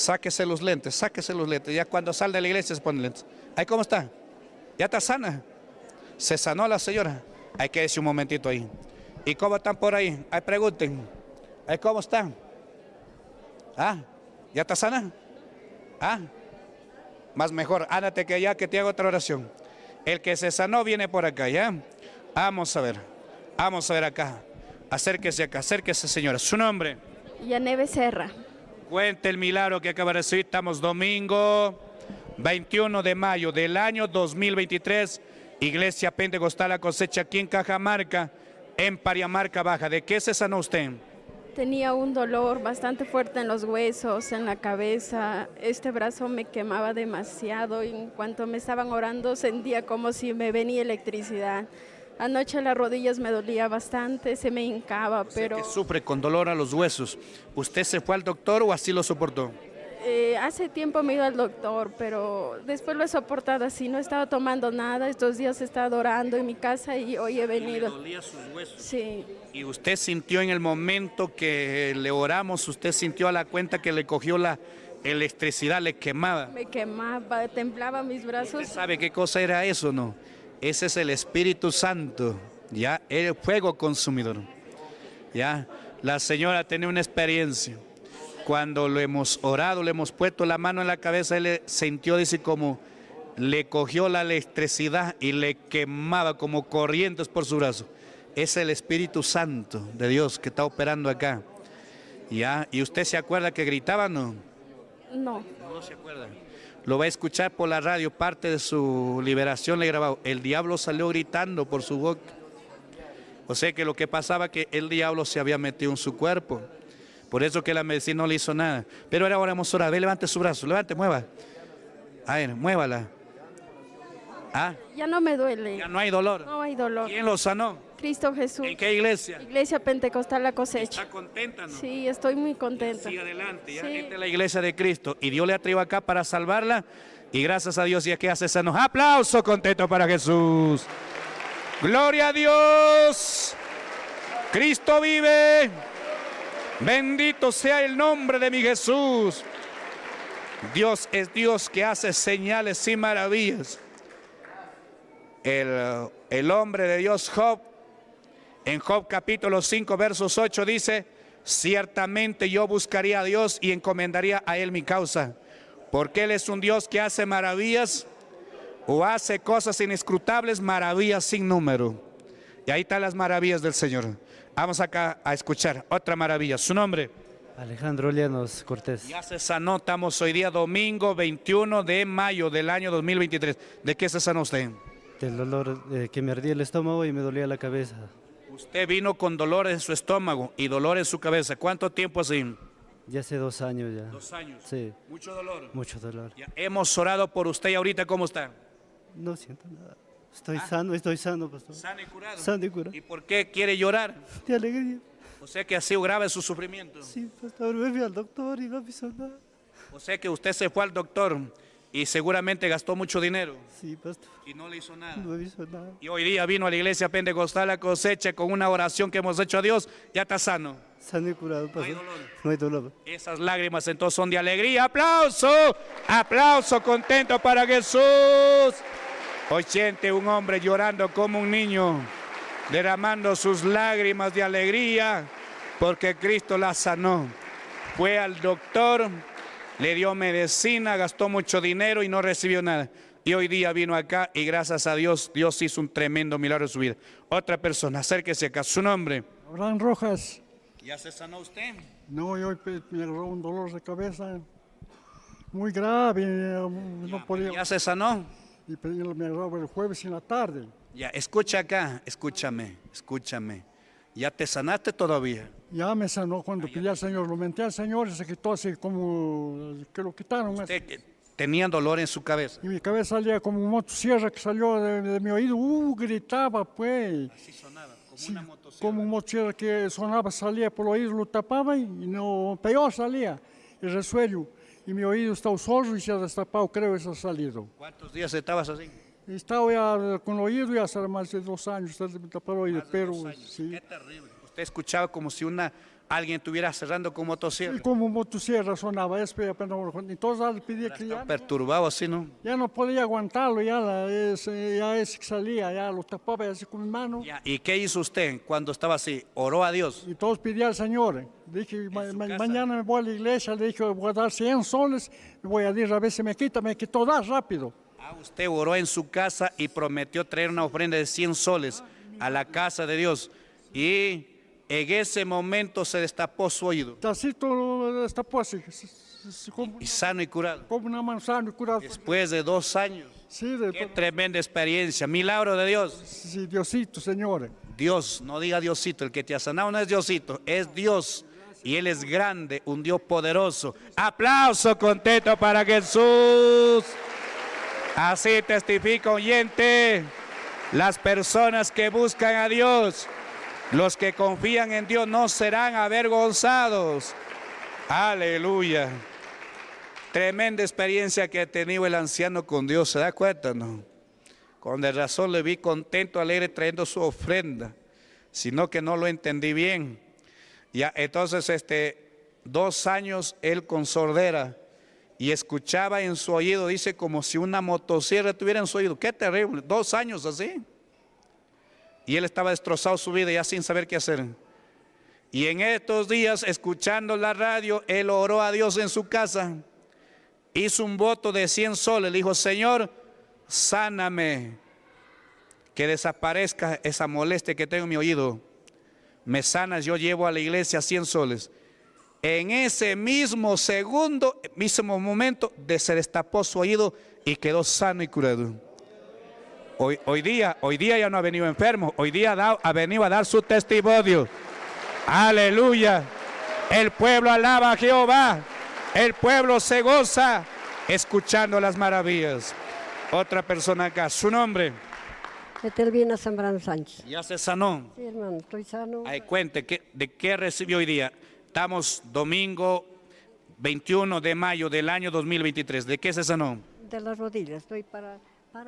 sáquese los lentes, sáquese los lentes. Ya cuando sale de la iglesia se pone lentes. Ahí cómo está. Ya está sana. Se sanó la señora. Hay que decir un momentito ahí. ¿Y cómo están por ahí? Ahí pregunten. Ahí cómo están. Ah, ¿ya está sana? Ah, más mejor. Ándate que ya que te hago otra oración. El que se sanó viene por acá, ¿ya? Vamos a ver. Vamos a ver acá. Acérquese acá, acérquese, señora. Su nombre. Yaneve Serra. Cuente el milagro que acaba de recibir, Estamos domingo 21 de mayo del año 2023. Iglesia Pentecostal La Cosecha aquí en Cajamarca, en Pariamarca Baja. ¿De qué se sanó usted? Tenía un dolor bastante fuerte en los huesos, en la cabeza. Este brazo me quemaba demasiado y en cuanto me estaban orando sentía como si me venía electricidad. Anoche las rodillas me dolía bastante, se me hincaba, pero... sufre con dolor a los huesos. ¿Usted se fue al doctor o así lo soportó? Eh, hace tiempo me iba al doctor, pero después lo he soportado así, no he estado tomando nada, estos días he estado orando en mi casa y hoy he venido. Y sus huesos. Sí. ¿Y usted sintió en el momento que le oramos, usted sintió a la cuenta que le cogió la electricidad, le quemaba? Me quemaba, temblaba mis brazos. sabe qué cosa era eso, no? Ese es el Espíritu Santo, ya el fuego consumidor. Ya la señora tiene una experiencia. Cuando lo hemos orado, le hemos puesto la mano en la cabeza, él sintió, dice, como le cogió la electricidad y le quemaba como corrientes por su brazo. Es el Espíritu Santo de Dios que está operando acá. ¿Ya? ¿Y usted se acuerda que gritaba o no? No, se acuerda lo va a escuchar por la radio, parte de su liberación le grabado, el diablo salió gritando por su boca. O sea que lo que pasaba que el diablo se había metido en su cuerpo. Por eso que la medicina no le hizo nada. Pero ahora oramos ahora, ve, levante su brazo, levante, mueva. A ver, muévala. ¿Ah? Ya no me duele. Ya no hay dolor. No hay dolor. ¿Quién lo sanó? Cristo Jesús. ¿En qué iglesia? Iglesia Pentecostal La Cosecha. ¿Está contenta? Sí, estoy muy contenta. Sí, adelante, la iglesia de Cristo. Y Dios le atrevo acá para salvarla. Y gracias a Dios, y es que hace sanos. Aplauso contento para Jesús. Gloria a Dios. Cristo vive. Bendito sea el nombre de mi Jesús. Dios es Dios que hace señales y maravillas. El, el, hombre de Dios Job en Job capítulo 5, versos 8 dice, ciertamente yo buscaría a Dios y encomendaría a Él mi causa, porque Él es un Dios que hace maravillas o hace cosas inescrutables, maravillas sin número. Y ahí están las maravillas del Señor. Vamos acá a escuchar otra maravilla. Su nombre. Alejandro Llanos Cortés. Ya se sanó, estamos hoy día domingo 21 de mayo del año 2023. ¿De qué se sanó usted? Del dolor eh, que me ardía el estómago y me dolía la cabeza. Usted vino con dolores en su estómago y dolores en su cabeza. ¿Cuánto tiempo así? Ya hace dos años ya. Dos años. Sí. Mucho dolor. Mucho dolor. Ya hemos orado por usted y ahorita ¿cómo está? No siento nada. Estoy ah. sano, estoy sano, pastor. Sano y curado. Sano y curado. ¿Y por qué quiere llorar? De alegría. O sea que ha sido grave su sufrimiento. Sí, pastor, me fui al doctor y no me hizo nada. O sea que usted se fue al doctor y seguramente gastó mucho dinero. Sí, pastor. Y no le hizo nada. No hizo nada. Y hoy día vino a la iglesia pentecostal a cosecha con una oración que hemos hecho a Dios. Ya está sano. Sano y curado, pastor. No hay dolor. No hay dolor. Esas lágrimas entonces son de alegría. ¡Aplauso! ¡Aplauso contento para Jesús! Hoy siente un hombre llorando como un niño, derramando sus lágrimas de alegría porque Cristo la sanó. Fue al doctor le dio medicina, gastó mucho dinero y no recibió nada. Y hoy día vino acá y gracias a Dios, Dios hizo un tremendo milagro en su vida. Otra persona, acérquese acá, su nombre. Abraham Rojas. ¿Ya se sanó usted? No, yo me agarró un dolor de cabeza muy grave. ya, se sanó? Y me agarró el jueves en la tarde. Ya, escucha acá, escúchame, escúchame. ¿Ya te sanaste todavía? Ya me sanó cuando ah, pillé al Señor. Lo menté al Señor y se quitó así como que lo quitaron. Usted tenía dolor en su cabeza. Y mi cabeza salía como una motosierra que salió de, mi oído. Uh, gritaba pues. Así sonaba, como una motosierra. Como una motosierra que sonaba, salía por los oídos, lo tapaba y no, peor salía. El resuello. Y mi oído estaba sordo y se ha destapado, creo, eso ha salido. ¿Cuántos días estabas así? Estaba con oído ya hace más de dos años, oído, pero sí. Qué terrible. Usted escuchaba como si una alguien estuviera cerrando con motosierra. ¿Y como motosierra sonaba, apenas Entonces pedía que ya... perturbado así, ¿no? Ya no podía aguantarlo, ya, la, ya salía, ya lo tapaba así con mi mano. Ya, ¿Y qué hizo usted cuando estaba así? ¿Oró a Dios? Y todos pedían al Señor. Eh. Dije, mañana me voy a la iglesia, le dije, voy a dar 100 soles, voy a decir, a ver si me quita, me quitó, das rápido. Ah, usted oró en su casa y prometió traer una ofrenda de 100 soles a la casa de Dios. Y en ese momento se destapó su oído. destapó así. Y sano y curado. Como una manzana curado. Después de dos años. Qué tremenda experiencia. Milagro de Dios. Sí, Diosito, señores. Dios, no diga Diosito, el que te ha sanado no es Diosito, es Dios. Y Él es grande, un Dios poderoso. Aplauso contento para Jesús. Así testificó oyente, las personas que buscan a Dios, los que confían en Dios no serán avergonzados. Aleluya. Tremenda experiencia que ha tenido el anciano con Dios, ¿se da cuenta? No. Con de razón le vi contento, alegre, trayendo su ofrenda, sino que no lo entendí bien. Ya, entonces, este, dos años él con sordera y escuchaba en su oído, dice, como si una motosierra tuviera en su oído. Qué terrible, dos años así. Y él estaba destrozado su vida ya sin saber qué hacer. Y en estos días, escuchando la radio, él oró a Dios en su casa. Hizo un voto de 100 soles. Le dijo, Señor, sáname. Que desaparezca esa molestia que tengo en mi oído. Me sanas, yo llevo a la iglesia 100 soles. En ese mismo segundo, mismo momento, se destapó su oído y quedó sano y curado. Hoy, día, hoy día ya no ha venido enfermo, hoy día ha venido a dar su testimonio. Aleluya. El pueblo alaba a Jehová. El pueblo se goza escuchando las maravillas. Otra persona acá, su nombre. Zambrano Sánchez. Ya se sanó. Sí, hermano, estoy sano. Ay, cuente, ¿de qué recibió hoy día? Estamos domingo 21 de mayo del año 2023. ¿De qué se sanó? De las rodillas. Estoy para,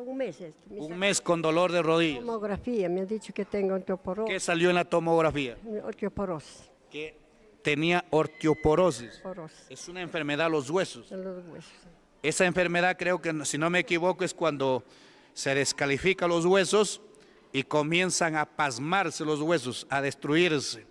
un mes. Este, un mes con dolor de rodillas. Tomografía. Me han dicho que tengo osteoporosis. ¿Qué salió en la tomografía? Osteoporosis. Que tenía osteoporosis. Es una enfermedad los huesos. los huesos. Esa enfermedad creo que, si no me equivoco, es cuando se descalifica los huesos y comienzan a pasmarse los huesos, a destruirse.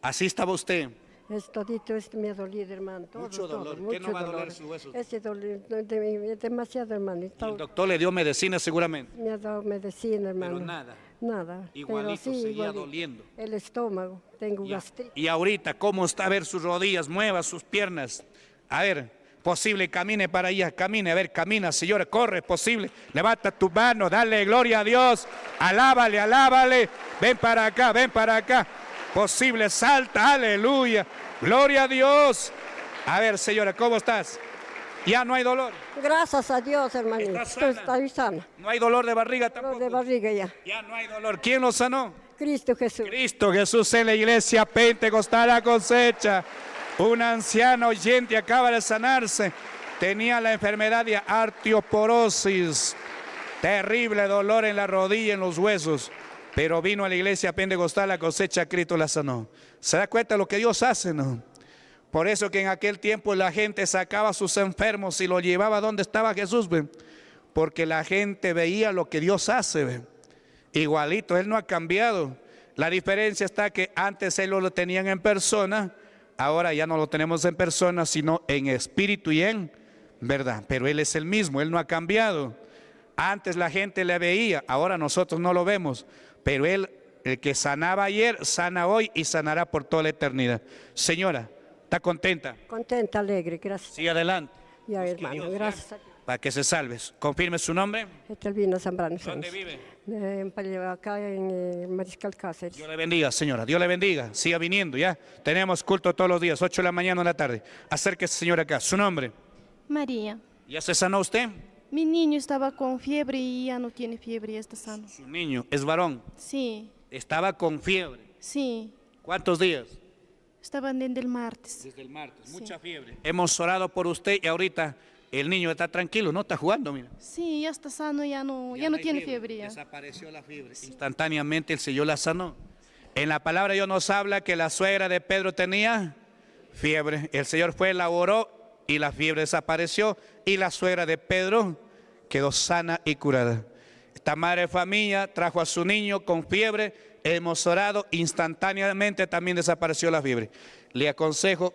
Así estaba usted. Es todito, esto me ha dolido, hermano. mucho dolor. mucho no va a doler su hueso? Ese dolor, demasiado, hermano. el doctor le dio medicina seguramente. Me ha dado medicina, hermano. Pero nada. Nada. Igualito, pero sí, seguía doliendo. El estómago, tengo gastritis. Y ahorita, ¿cómo está? A ver sus rodillas, mueva sus piernas. A ver, posible, camine para allá, camine, a ver, camina, señora, corre, posible, levanta tu mano, dale gloria a Dios, alábale, alábale, ven para acá, ven para acá, posible. Salta, aleluya. Gloria a Dios. A ver, señora, ¿cómo estás? Ya no hay dolor. Gracias a Dios, hermanito. Estoy sana? No hay dolor de barriga tampoco. Dolor de barriga ya. Ya no hay dolor. ¿Quién lo sanó? Cristo Jesús. Cristo Jesús en la iglesia pentecostal a cosecha. Un anciano oyente acaba de sanarse. Tenía la enfermedad de artioporosis. Terrible dolor en la rodilla, en los huesos. Pero vino a la iglesia pentecostal, la cosecha, Cristo la sanó. ¿Se da cuenta lo que Dios hace? No? Por eso que en aquel tiempo la gente sacaba a sus enfermos y los llevaba donde estaba Jesús, porque la gente veía lo que Dios hace. Igualito, Él no ha cambiado. La diferencia está que antes Él lo tenían en persona, ahora ya no lo tenemos en persona, sino en espíritu y en verdad. Pero Él es el mismo, Él no ha cambiado. Antes la gente le veía, ahora nosotros no lo vemos, pero Él, el que sanaba ayer, sana hoy y sanará por toda la eternidad. Señora, ¿está contenta? Contenta, alegre, gracias. Sí, adelante. Ya, pues hermano, gracias. Para que se salves. Confirme su nombre. San este Zambrano. ¿Dónde vive? Eh, acá eh, en Mariscal Cáceres. Dios le bendiga, señora. Dios le bendiga. Siga viniendo, ¿ya? Tenemos culto todos los días, 8 de la mañana o la tarde. Acérquese, señora, acá. Su nombre. María. ¿Ya se sanó usted? Mi niño estaba con fiebre y ya no tiene fiebre, ya está sano. ¿Su niño es varón? Sí. ¿Estaba con fiebre? Sí. ¿Cuántos días? Estaban desde el martes. Desde el martes, mucha fiebre. Hemos orado por usted y ahorita el niño está tranquilo, ¿no? Está jugando, mira. Sí, ya está sano, ya no, ya, no tiene fiebre. Desapareció la fiebre. Instantáneamente el Señor la sanó. En la palabra Dios nos habla que la suegra de Pedro tenía fiebre. El Señor fue, la oró y la fiebre desapareció y la suegra de Pedro quedó sana y curada. Esta madre de familia trajo a su niño con fiebre, hemos orado, instantáneamente también desapareció la fiebre. Le aconsejo,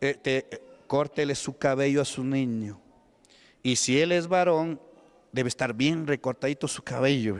este, córtele su cabello a su niño. Y si él es varón, debe estar bien recortadito su cabello.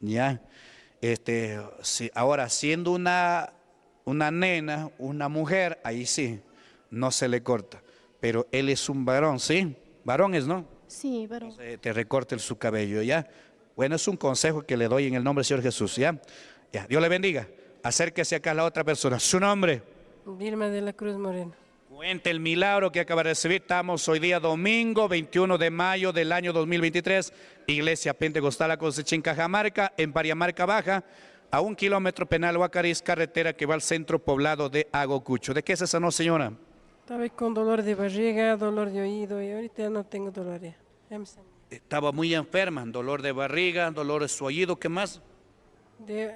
Ya. Este, si, ahora, siendo una, una nena, una mujer, ahí sí, no se le corta pero él es un varón, ¿sí? Varones, ¿no? Sí, varón. Eh, te recorte su cabello, ¿ya? Bueno, es un consejo que le doy en el nombre del Señor Jesús, ¿ya? ya. Dios le bendiga. Acérquese acá a la otra persona. ¿Su nombre? Vilma de la Cruz Moreno. Cuente el milagro que acaba de recibir. Estamos hoy día domingo 21 de mayo del año 2023. Iglesia Pentecostal la cosecha en Cajamarca, en Pariamarca Baja, a un kilómetro penal Huacariz, carretera que va al centro poblado de Agocucho. ¿De qué es esa no, señora? Estaba con dolor de barriga, dolor de oído y ahorita ya no tengo dolor, Ya me Estaba muy enferma, dolor de barriga, dolor de su oído, ¿qué más? De,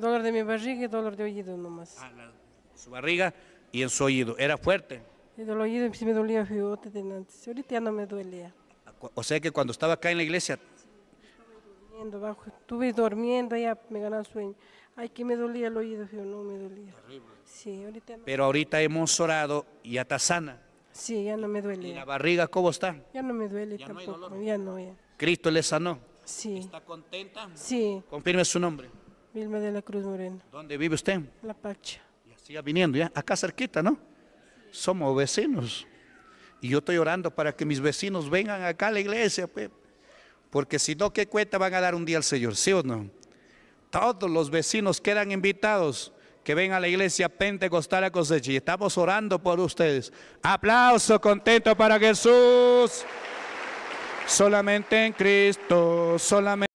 dolor de mi barriga y dolor de oído nomás. Ah, su barriga y en su oído. ¿Era fuerte? El oído sí me dolía de antes. Ahorita ya no me duele. O sea que cuando estaba acá en la iglesia Bajo. Estuve durmiendo, ya me ganaba sueño. Ay, que me dolía el oído, no me dolía. Pero ahorita hemos orado y ya está sana. Sí, ya no me duele. ¿Y la barriga cómo está? Ya no me duele tampoco, ya no, Cristo le sanó. Sí. ¿Está contenta? Sí. Confirme su nombre. Vilma de la Cruz Moreno. ¿Dónde vive usted? La Pacha. Ya siga viniendo, ya. Acá cerquita, ¿no? Somos vecinos. Y yo estoy orando para que mis vecinos vengan acá a la iglesia, pues porque si no, ¿qué cuenta van a dar un día al Señor? ¿Sí o no? Todos los vecinos quedan invitados que ven a la iglesia Pentecostal a cosechar. y estamos orando por ustedes. Aplauso contento para Jesús. Solamente en Cristo, solamente.